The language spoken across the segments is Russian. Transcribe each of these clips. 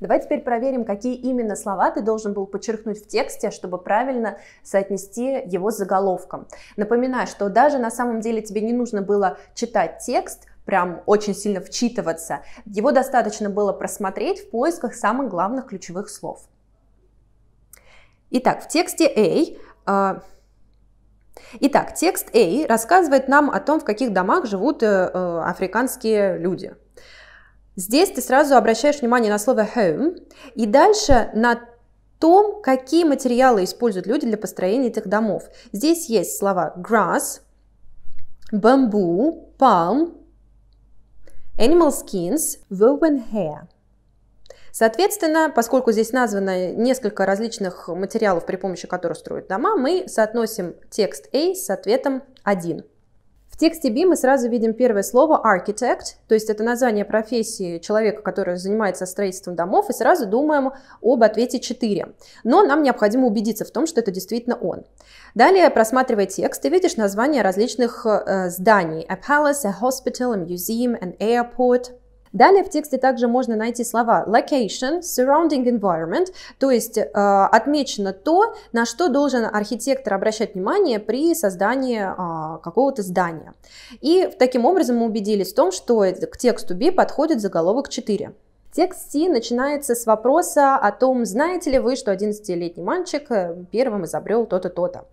Давай теперь проверим, какие именно слова ты должен был подчеркнуть в тексте, чтобы правильно соотнести его с заголовком. Напоминаю, что даже на самом деле тебе не нужно было читать текст, прям очень сильно вчитываться. Его достаточно было просмотреть в поисках самых главных ключевых слов. Итак, в тексте A... Э, а, Итак, текст A рассказывает нам о том, в каких домах живут э, африканские люди – Здесь ты сразу обращаешь внимание на слово home и дальше на том, какие материалы используют люди для построения этих домов. Здесь есть слова grass, bamboo, palm, animal skins, woven hair. Соответственно, поскольку здесь названо несколько различных материалов, при помощи которых строят дома, мы соотносим текст A с ответом 1 тексте B мы сразу видим первое слово architect, то есть это название профессии человека, который занимается строительством домов, и сразу думаем об ответе 4. Но нам необходимо убедиться в том, что это действительно он. Далее, просматривая текст, ты видишь название различных э, зданий. A palace, a hospital, a museum, an airport – Далее в тексте также можно найти слова location, surrounding environment, то есть э, отмечено то, на что должен архитектор обращать внимание при создании э, какого-то здания. И таким образом мы убедились в том, что к тексту B подходит заголовок 4. Текст C начинается с вопроса о том, знаете ли вы, что 11-летний мальчик э, первым изобрел то-то, то-то.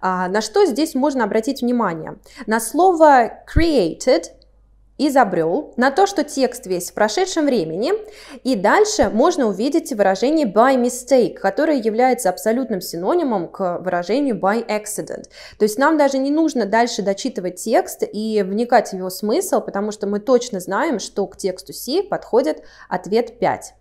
А, на что здесь можно обратить внимание? На слово created изобрел, на то, что текст весь в прошедшем времени, и дальше можно увидеть выражение by mistake, которое является абсолютным синонимом к выражению by accident. То есть нам даже не нужно дальше дочитывать текст и вникать в его смысл, потому что мы точно знаем, что к тексту C подходит ответ 5.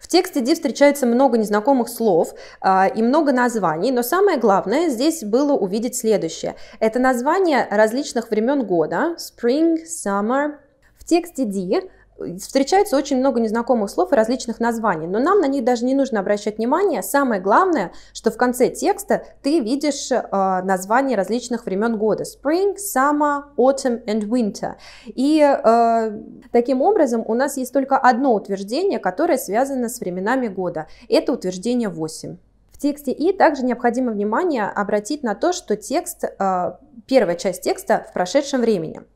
В тексте D встречается много незнакомых слов э, и много названий, но самое главное здесь было увидеть следующее. Это названия различных времен года – spring, summer. В тексте D встречается очень много незнакомых слов и различных названий, но нам на них даже не нужно обращать внимание. Самое главное, что в конце текста ты видишь э, название различных времен года. Spring, Summer, Autumn and Winter. И э, таким образом у нас есть только одно утверждение, которое связано с временами года. Это утверждение 8. В тексте «и» также необходимо внимание обратить на то, что текст, э, первая часть текста в прошедшем времени –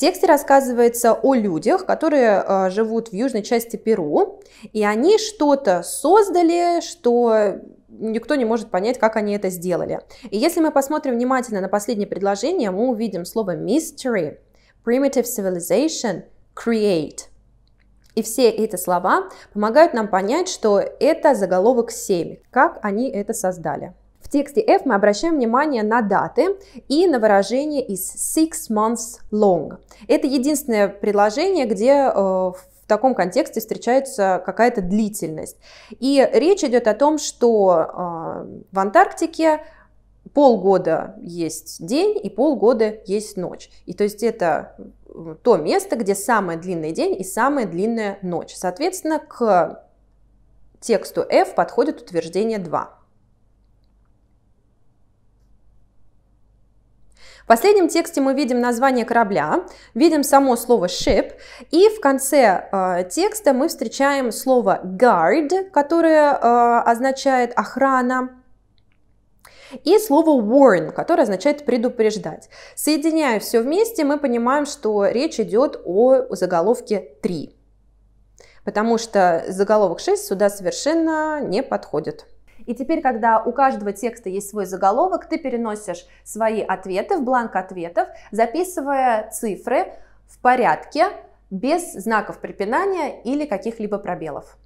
тексте рассказывается о людях, которые э, живут в южной части Перу, и они что-то создали, что никто не может понять, как они это сделали. И если мы посмотрим внимательно на последнее предложение, мы увидим слово mystery, primitive civilization, create. И все эти слова помогают нам понять, что это заголовок 7, как они это создали тексте F мы обращаем внимание на даты и на выражение из six months long. Это единственное предложение, где в э, в таком контексте встречается какая-то длительность. И речь идет о том, что э, в Антарктике полгода есть день и полгода есть ночь. И то есть это э, то место, где самый длинный день и самая длинная ночь. Соответственно, к тексту F подходит утверждение 2. В последнем тексте мы видим название корабля, видим само слово ship, и в конце э, текста мы встречаем слово guard, которое э, означает охрана, и слово warn, которое означает предупреждать. Соединяя все вместе, мы понимаем, что речь идет о заголовке 3, потому что заголовок 6 сюда совершенно не подходит. И теперь, когда у каждого текста есть свой заголовок, ты переносишь свои ответы в бланк ответов, записывая цифры в порядке, без знаков препинания или каких-либо пробелов.